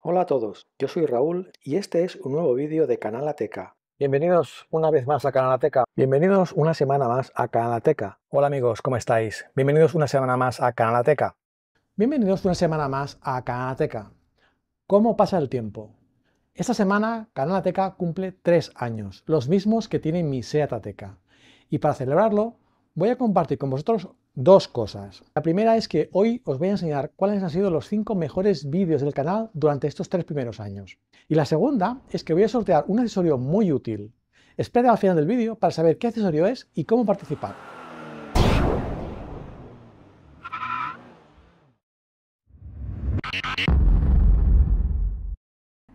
Hola a todos, yo soy Raúl y este es un nuevo vídeo de Ateca. Bienvenidos una vez más a Ateca. Bienvenidos una semana más a Canalateca. Hola amigos, ¿cómo estáis? Bienvenidos una semana más a Ateca. Bienvenidos una semana más a Canalateca. ¿Cómo pasa el tiempo? Esta semana Canal Ateca cumple tres años, los mismos que tiene mi Ateca. Y para celebrarlo, voy a compartir con vosotros dos cosas. La primera es que hoy os voy a enseñar cuáles han sido los cinco mejores vídeos del canal durante estos tres primeros años. Y la segunda es que voy a sortear un accesorio muy útil. Espera al final del vídeo para saber qué accesorio es y cómo participar.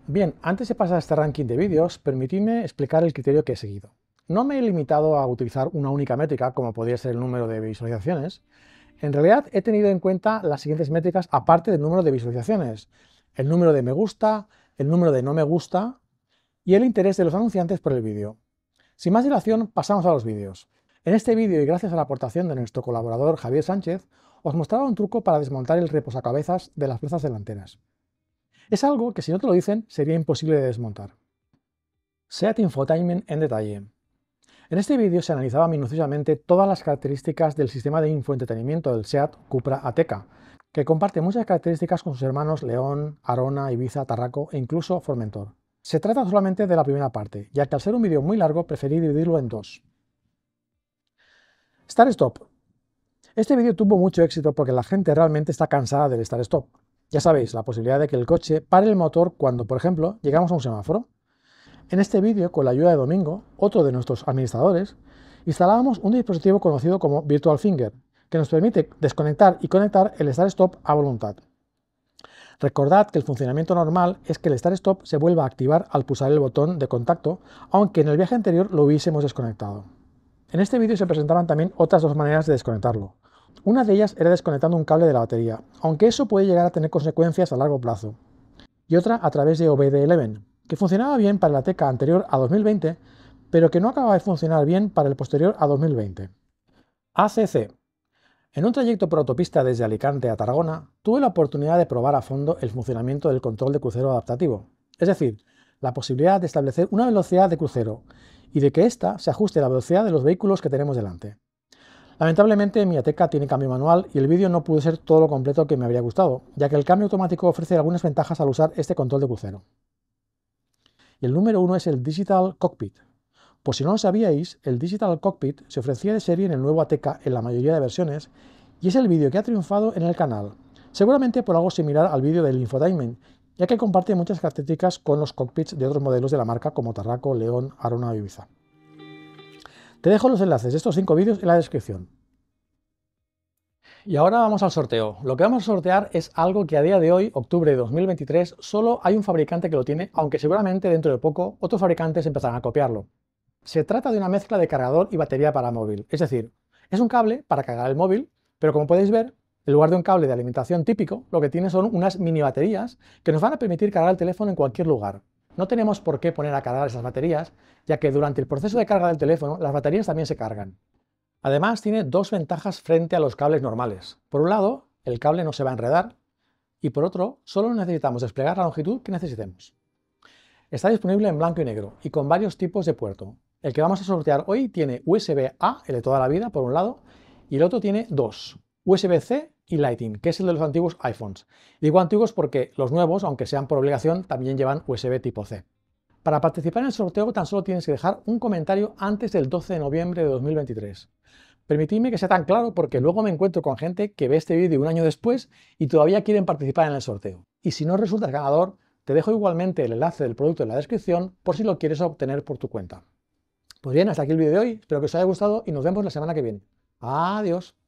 Bien, antes de pasar a este ranking de vídeos, permitidme explicar el criterio que he seguido. No me he limitado a utilizar una única métrica, como podría ser el número de visualizaciones. En realidad he tenido en cuenta las siguientes métricas aparte del número de visualizaciones. El número de me gusta, el número de no me gusta y el interés de los anunciantes por el vídeo. Sin más dilación, pasamos a los vídeos. En este vídeo y gracias a la aportación de nuestro colaborador Javier Sánchez, os mostraba un truco para desmontar el reposacabezas de las plazas delanteras. Es algo que si no te lo dicen sería imposible de desmontar. SEAT Infotainment en detalle. En este vídeo se analizaba minuciosamente todas las características del sistema de infoentretenimiento del SEAT Cupra Ateca, que comparte muchas características con sus hermanos León, Arona, Ibiza, Tarraco e incluso Formentor. Se trata solamente de la primera parte, ya que al ser un vídeo muy largo preferí dividirlo en dos. Start Stop. Este vídeo tuvo mucho éxito porque la gente realmente está cansada del Start Stop. Ya sabéis, la posibilidad de que el coche pare el motor cuando, por ejemplo, llegamos a un semáforo. En este vídeo, con la ayuda de Domingo, otro de nuestros administradores, instalábamos un dispositivo conocido como Virtual Finger, que nos permite desconectar y conectar el Start Stop a voluntad. Recordad que el funcionamiento normal es que el Start Stop se vuelva a activar al pulsar el botón de contacto, aunque en el viaje anterior lo hubiésemos desconectado. En este vídeo se presentaban también otras dos maneras de desconectarlo. Una de ellas era desconectando un cable de la batería, aunque eso puede llegar a tener consecuencias a largo plazo. Y otra a través de OBD11, que funcionaba bien para la teca anterior a 2020, pero que no acababa de funcionar bien para el posterior a 2020. ACC. En un trayecto por autopista desde Alicante a Tarragona, tuve la oportunidad de probar a fondo el funcionamiento del control de crucero adaptativo, es decir, la posibilidad de establecer una velocidad de crucero y de que ésta se ajuste a la velocidad de los vehículos que tenemos delante. Lamentablemente mi Ateca tiene cambio manual y el vídeo no pudo ser todo lo completo que me habría gustado, ya que el cambio automático ofrece algunas ventajas al usar este control de crucero. Y el número uno es el Digital Cockpit. Por si no lo sabíais, el Digital Cockpit se ofrecía de serie en el nuevo Ateca en la mayoría de versiones y es el vídeo que ha triunfado en el canal, seguramente por algo similar al vídeo del infotainment, ya que comparte muchas características con los cockpits de otros modelos de la marca como Tarraco, León, Arona o Ibiza. Te dejo los enlaces de estos cinco vídeos en la descripción. Y ahora vamos al sorteo. Lo que vamos a sortear es algo que a día de hoy, octubre de 2023, solo hay un fabricante que lo tiene, aunque seguramente dentro de poco otros fabricantes empezarán a copiarlo. Se trata de una mezcla de cargador y batería para móvil, es decir, es un cable para cargar el móvil, pero como podéis ver, en lugar de un cable de alimentación típico, lo que tiene son unas mini baterías que nos van a permitir cargar el teléfono en cualquier lugar. No tenemos por qué poner a cargar esas baterías, ya que durante el proceso de carga del teléfono las baterías también se cargan. Además, tiene dos ventajas frente a los cables normales. Por un lado, el cable no se va a enredar, y por otro, solo necesitamos desplegar la longitud que necesitemos. Está disponible en blanco y negro, y con varios tipos de puerto. El que vamos a sortear hoy tiene USB-A, el de toda la vida, por un lado, y el otro tiene dos, USB-C y Lightning, que es el de los antiguos iPhones. Digo antiguos porque los nuevos, aunque sean por obligación, también llevan USB tipo C. Para participar en el sorteo tan solo tienes que dejar un comentario antes del 12 de noviembre de 2023. Permitidme que sea tan claro porque luego me encuentro con gente que ve este vídeo un año después y todavía quieren participar en el sorteo. Y si no resultas ganador, te dejo igualmente el enlace del producto en la descripción por si lo quieres obtener por tu cuenta. Pues bien, hasta aquí el vídeo de hoy. Espero que os haya gustado y nos vemos la semana que viene. Adiós.